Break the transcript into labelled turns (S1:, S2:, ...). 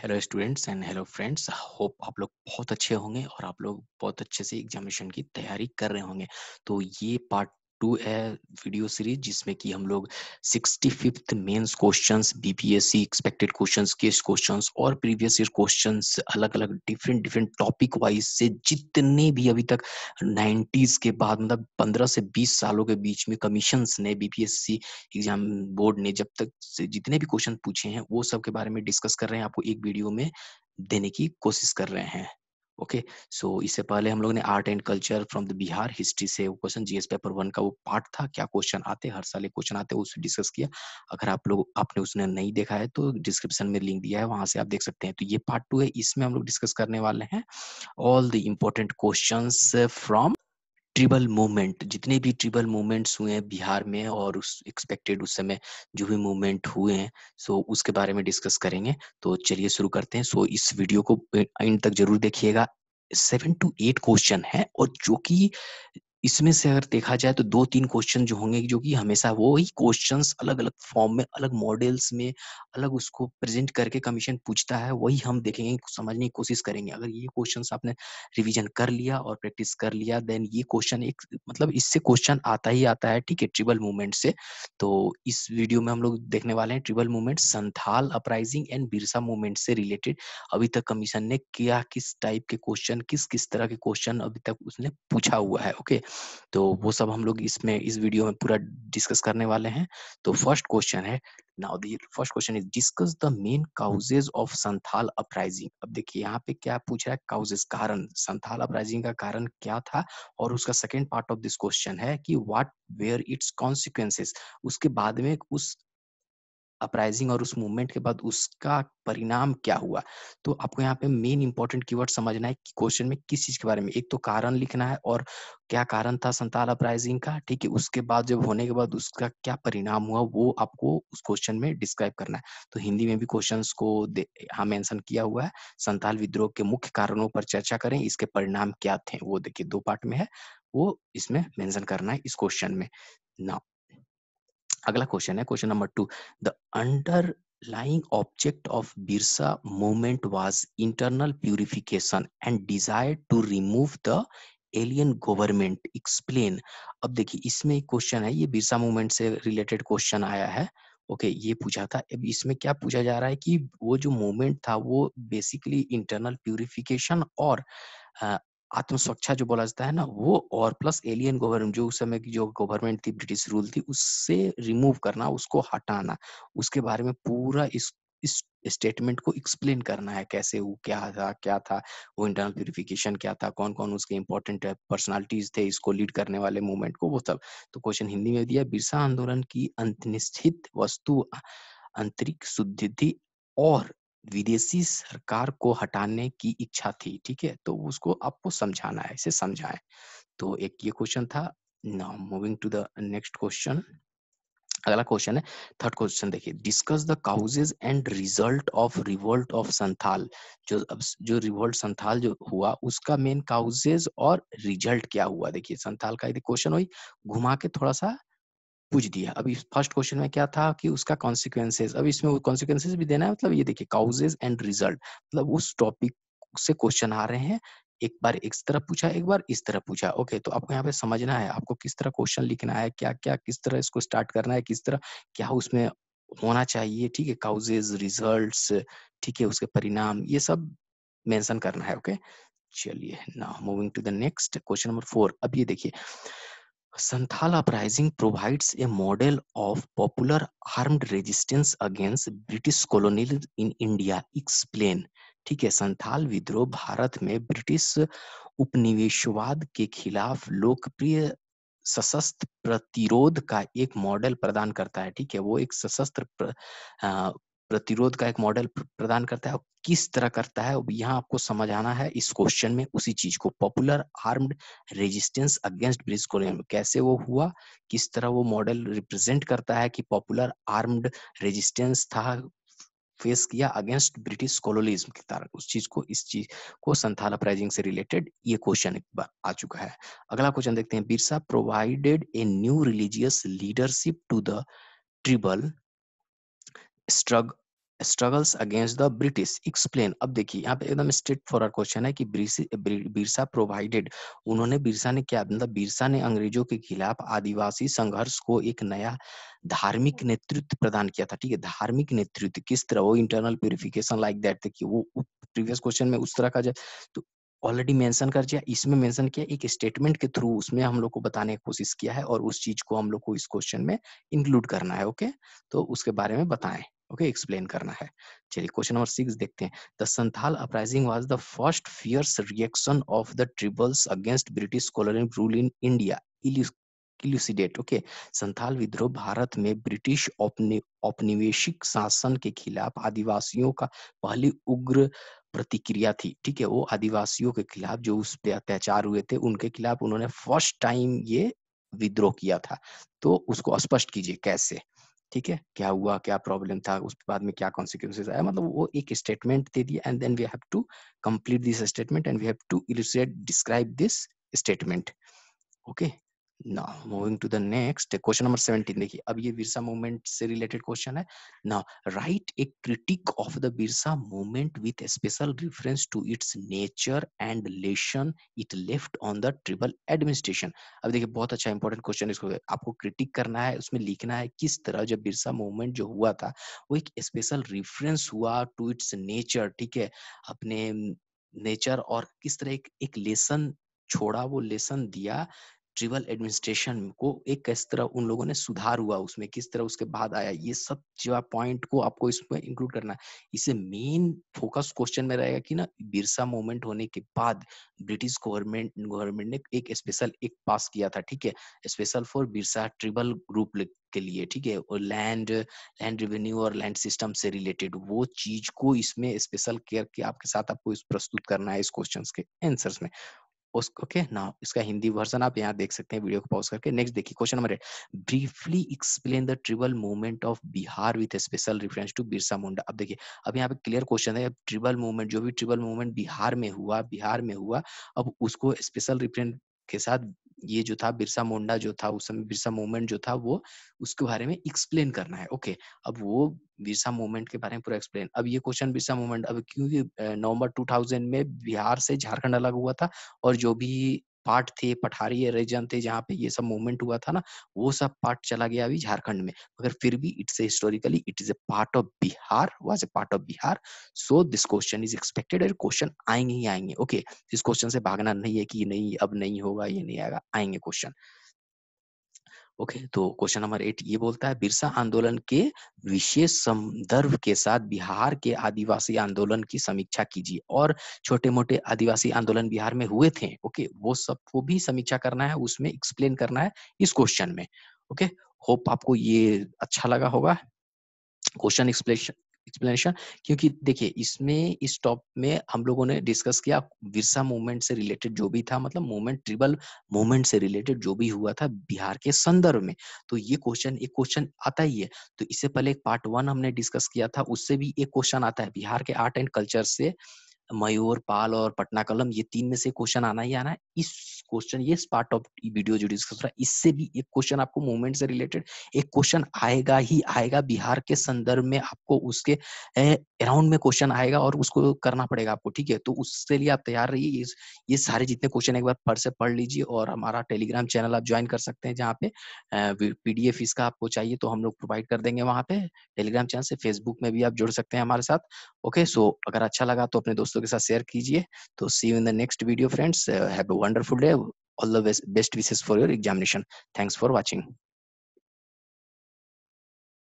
S1: Hello students and hello friends hope आप लोग बहुत अच्छे होंगे और आप लोग बहुत अच्छे से एग्जामिनेशन की तैयारी कर रहे होंगे तो ये पार्ट टू है वीडियो सीरीज जिसमें कि हम लोग sixty fifth mains question BPSC expected question case question और प्रीवियस ईयर क्वेश्चन अलग अलग डिफरेंट डिफरेंट टॉपिक वाइज से जितने भी अभी तक नाइन्टीज के बाद मतलब पंद्रह से बीस सालों के बीच में कमीशन ने बीपीएससी एग्जाम बोर्ड ने जब तक जितने भी क्वेश्चन पूछे हैं वो सब के बारे में डिस्कस कर रहे हैं आपको एक वीडियो में देने की कोशिश कर रहे हैं ओके सो इससे पहले हम लोग ने art and culture from the Bihar history से वो क्वेश्चन जीएस पेपर वन का वो पार्ट था क्या क्वेश्चन आते हर साल क्वेश्चन आते उसे डिस्कस किया अगर आप लोग आपने उसने नहीं देखा है तो डिस्क्रिप्शन में लिंक दिया है वहां से आप देख सकते हैं तो ये पार्ट टू है इसमें हम लोग डिस्कस करने वाले हैं all the important question from tribal movement जितने भी ट्रिबल मूवमेंट्स हुए हैं बिहार में और उस एक्सपेक्टेड उस समय जो भी मूवमेंट हुए हैं सो उसके बारे में डिस्कस करेंगे तो चलिए शुरू करते हैं सो इस वीडियो को एंड तक जरूर देखिएगा सेवन टू एट क्वेश्चन है और जो कि इसमें से अगर देखा जाए तो दो तीन क्वेश्चन जो होंगे जो कि हमेशा वो ही क्वेश्चन अलग अलग फॉर्म में अलग मॉडल्स में अलग उसको प्रेजेंट करके कमीशन पूछता है वही हम देखेंगे समझने की कोशिश करेंगे अगर ये क्वेश्चन आपने रिविजन कर लिया और प्रैक्टिस कर लिया देन ये क्वेश्चन एक मतलब इससे क्वेश्चन आता ही आता है ठीक है ट्रिबल मूवमेंट से तो इस वीडियो में हम लोग देखने वाले हैं tribal movement Santhal uprising and Birsa movement से रिलेटेड अभी तक कमीशन ने क्या किस टाइप के क्वेश्चन किस किस तरह के क्वेश्चन अभी तक उसने पूछा हुआ है ओके तो वो सब हम लोग इसमें इस वीडियो में पूरा डिस्कस करने वाले हैं तो फर्स्ट क्वेश्चन है now first question is discuss the main causes of Santhal uprising अब देखिए यहाँ पे क्या पूछ रहा है काउजेज कारण संथाल अपराइजिंग का कारण क्या था और उसका second part of this question है कि वाट वेयर इट्स कॉन्सिक्वेंसेस उसके बाद में उस अपराइजिंग और उस मूवमेंट के बाद उसका परिणाम क्या हुआ तो आपको यहाँ पे मेन इंपॉर्टेंट कीवर्ड समझना है कि क्वेश्चन में किस चीज के बारे में एक तो कारण लिखना है और क्या कारण था संताल अपराइजिंग का ठीक है उसके बाद जब होने के बाद उसका क्या परिणाम हुआ वो आपको उस क्वेश्चन में डिस्क्राइब करना है तो हिंदी में भी क्वेश्चन को हाँ मेंशन किया हुआ है संताल विद्रोह के मुख्य कारणों पर चर्चा करें इसके परिणाम क्या थे वो देखिए दो पार्ट में है वो इसमें मेंशन करना है इस क्वेश्चन में ना अगला क्वेश्चन है question number two the underlying object of Birsa movement was internal purification and desire to remove the alien government explain अब देखिए इसमें एक क्वेश्चन है ये बिरसा मूवमेंट से रिलेटेड क्वेश्चन आया है ओके okay, ये पूछा था अब इसमें क्या पूछा जा रहा है कि वो जो मूवमेंट था वो बेसिकली इंटरनल प्यूरिफिकेशन और आत्म सुरक्षा जो बोला जाता है ना वो और प्लस एलियन गवर्नमेंट जो उस समय की जो गवर्नमेंट थी ब्रिटिश रूल थी उससे रिमूव करना उसको हटाना उसके बारे में पूरा इस इस स्टेटमेंट को एक्सप्लेन करना है कैसे वो क्या था क्या था वो इंटरनल प्योरिफिकेशन क्या था कौन कौन उसके इंपॉर्टेंट पर्सनालिटीज थे इसको लीड करने वाले मूवमेंट को वो सब तो क्वेश्चन हिंदी में दिया बिरसा आंदोलन की अंतनिश्चित वस्तु आंतरिक शुद्धि और विदेशी सरकार को हटाने की इच्छा थी ठीक है तो उसको आपको समझाना है इसे समझाएं तो एक ये क्वेश्चन था now moving to the next question अगला क्वेश्चन है थर्ड क्वेश्चन देखिए discuss the causes and result of revolt of Santhal जो अब जो रिवोल्ट संथाल जो हुआ उसका मेन काउजेज और रिजल्ट क्या हुआ देखिए संथाल का यदि क्वेश्चन हुई घुमा के थोड़ा सा पूछ दिया अभी फर्स्ट क्वेश्चन में क्या था कि उसका कॉन्सिक्वेंसेज अब इसमें कॉन्सिक्वेंसेज भी देना है मतलब ये देखिए काउजेज एंड रिजल्ट मतलब उस टॉपिक से क्वेश्चन आ रहे हैं एक बार इस तरह पूछा एक बार इस तरह पूछा ओके तो आपको यहाँ पे समझना है आपको किस तरह क्वेश्चन लिखना है क्या क्या किस तरह इसको स्टार्ट करना है किस तरह क्या उसमें होना चाहिए ठीक है काउजेज रिजल्ट्स ठीक है उसके परिणाम ये सब मेंशन करना है ओके चलिए ना moving to the next question number four अब ये देखिए Santhala Uprising provides a model of popular armed resistance against British colonialism in India. Explain. ठीक है संथाल विद्रोह भारत में ब्रिटिश उपनिवेशवाद के खिलाफ लोकप्रिय सशस्त्र प्रतिरोध का एक मॉडल प्रदान करता है ठीक है वो एक सशस्त्र प्र, आ, प्रतिरोध का एक मॉडल प्रदान करता है किस तरह करता है यहाँ आपको समझ आना है इस क्वेश्चन में उसी चीज को popular armed resistance against British colonial कैसे वो हुआ किस तरह वो मॉडल रिप्रेजेंट करता है कि पॉपुलर आर्म्ड रेजिस्टेंस था फेस किया अगेंस्ट ब्रिटिश कॉलोनिज्म के कारण उस चीज को इस चीज को संथाल अपराइजिंग से रिलेटेड ये क्वेश्चन एक बार आ चुका है अगला क्वेश्चन देखते हैं Birsa provided a new religious leadership to the tribal strug struggles against the British explain अब देखिए यहाँ पे एकदम स्ट्रेट फॉरवर्ड क्वेश्चन है कि बिरसा प्रोवाइडेड उन्होंने बिरसा ने क्या मतलब बिरसा ने अंग्रेजों के खिलाफ आदिवासी संघर्ष को एक नया धार्मिक नेतृत्व प्रदान किया था ठीक है धार्मिक नेतृत्व किस तरह वो इंटरनल प्योरिफिकेशन लाइक दैट कि वो प्रीवियस क्वेश्चन में उस तरह का तो ऑलरेडी मेंशन कर दिया इसमें मेंशन किया एक स्टेटमेंट के थ्रू उसमें हम लोग को बताने की कोशिश किया है और उस चीज को हम लोग को इस क्वेश्चन में इंक्लूड करना है ओके तो उसके बारे में बताएं ओके okay, एक्सप्लेन करना है चलिए क्वेश्चन नंबर सिक्स देखते हैं the Santhal uprising was the first fierce reaction of the tribals against British colonial rule in India elucidate okay Santhal विद्रोह भारत में ब्रिटिश औपनिवेशिक शासन के खिलाफ आदिवासियों का पहली उग्र प्रतिक्रिया थी ठीक है वो आदिवासियों के खिलाफ जो उस पर अत्याचार हुए थे उनके खिलाफ उन्होंने फर्स्ट टाइम ये विद्रोह किया था तो उसको स्पष्ट कीजिए कैसे ठीक है क्या हुआ क्या प्रॉब्लम था उसके बाद में क्या कॉन्सिक्वेंसेज आया मतलब वो एक स्टेटमेंट दे दिया and then we have to complete this statement and we have to illustrate describe this statement okay now moving to the next question number 17 देखिए अब ये बिरसा मूवमेंट से रिलेटेड क्वेश्चन है now write a critique of the Birsa movement with a special reference to its nature and lesson it left on the tribal administration अब देखिए बहुत अच्छा important question इसको आपको क्रिटिक करना है उसमें लिखना है किस तरह जब बिरसा मूवमेंट जो हुआ था वो एक स्पेशल रेफरेंस हुआ टू इट्स नेचर ठीक है अपने नेचर और किस तरह एक, एक लेसन छोड़ा वो लेसन दिया ट्रिबल एडमिनिस्ट्रेशन को एक किस तरह उन लोगों ने सुधार हुआ उसमें किस तरह उसके बाद आया ये सब जो पॉइंट को आपको इसमें इंक्लूड करना है इसे मेन फोकस क्वेश्चन में रहेगा कि ना बिरसा मूवमेंट होने के बाद ब्रिटिश गवर्नमेंट गवर्नमेंट ने एक स्पेशल एक पास किया था ठीक है special for Birsa tribal group के लिए ठीक है और लैंड लैंड रेवेन्यू और लैंड सिस्टम से रिलेटेड वो चीज को इसमें स्पेशल केयर के आपके साथ आपको इस प्रस्तुत करना है इस क्वेश्चन के आंसर्स में ओके नाउ इसका हिंदी वर्जन आप यहाँ देख सकते हैं वीडियो को पॉज करके नेक्स्ट देखिए question number briefly explain the tribal movement of Bihar with special reference to Birsa Munda अब देखिए अब यहाँ पे क्लियर क्वेश्चन है ट्रिबल मूवमेंट जो भी ट्रिबल मूवमेंट बिहार में हुआ बिहार में हुआ अब उसको स्पेशल रेफरेंस के साथ ये जो था बिरसा मुंडा जो था उस समय बिरसा मूवमेंट जो था वो उसके बारे में एक्सप्लेन करना है ओके okay, अब वो बिरसा मूवमेंट के बारे में पूरा एक्सप्लेन अब ये क्वेश्चन बिरसा मूवमेंट अब क्योंकि नवंबर 2000 में बिहार से झारखंड अलग हुआ था और जो भी पार्ट थे पठारी रीजन थे जहाँ पे ये सब मूवमेंट हुआ था ना वो सब पार्ट चला गया अभी झारखंड में मगर फिर भी its historically it is a part of Bihar was a part of Bihar so this question is expected और क्वेश्चन आएंगे ही आएंगे ओके okay, इस क्वेश्चन से भागना नहीं है कि नहीं अब नहीं होगा ये नहीं आएगा आएंगे क्वेश्चन ओके तो क्वेश्चन नंबर एट ये बोलता है बिरसा आंदोलन के विशेष संदर्भ के साथ बिहार के आदिवासी आंदोलन की समीक्षा कीजिए और छोटे मोटे आदिवासी आंदोलन बिहार में हुए थे ओके सब वो भी समीक्षा करना है उसमें एक्सप्लेन करना है इस क्वेश्चन में ओके होप आपको ये अच्छा लगा होगा क्वेश्चन एक्सप्लेन एक्सप्लेनेशन क्योंकि देखिए इसमें इस टॉप में हम लोगों ने डिस्कस किया विरसा मूवमेंट से रिलेटेड जो भी था मतलब मूवमेंट ट्रिबल मूवमेंट से रिलेटेड जो भी हुआ था बिहार के संदर्भ में तो ये क्वेश्चन एक क्वेश्चन आता ही है तो इससे पहले एक पार्ट वन हमने डिस्कस किया था उससे भी एक क्वेश्चन आता है बिहार के आर्ट एंड कल्चर से मयूर पाल और पटना कलम ये तीन में से क्वेश्चन आना ही आना है इस क्वेश्चन ये पार्ट ऑफ वीडियो जो डिस्कस रहा इससे भी एक क्वेश्चन आपको मूवमेंट से रिलेटेड एक क्वेश्चन आएगा ही आएगा बिहार के संदर्भ में आपको उसके अराउंड में क्वेश्चन आएगा और उसको करना पड़ेगा आपको ठीक है तो उसके लिए आप तैयार रहिए ये सारे जितने क्वेश्चन एक बार पढ़ से पढ़ लीजिए और हमारा टेलीग्राम चैनल आप ज्वाइन कर सकते हैं जहाँ पे पीडीएफ इसका आपको चाहिए तो हम लोग प्रोवाइड कर देंगे वहां पे टेलीग्राम चैनल से फेसबुक में भी आप जुड़ सकते हैं हमारे साथ ओके सो अगर अच्छा लगा तो अपने दोस्तों दोस्तों के साथ शेयर कीजिए तो see you in the next video friends have a wonderful day all the best wishes for your examination thanks for watching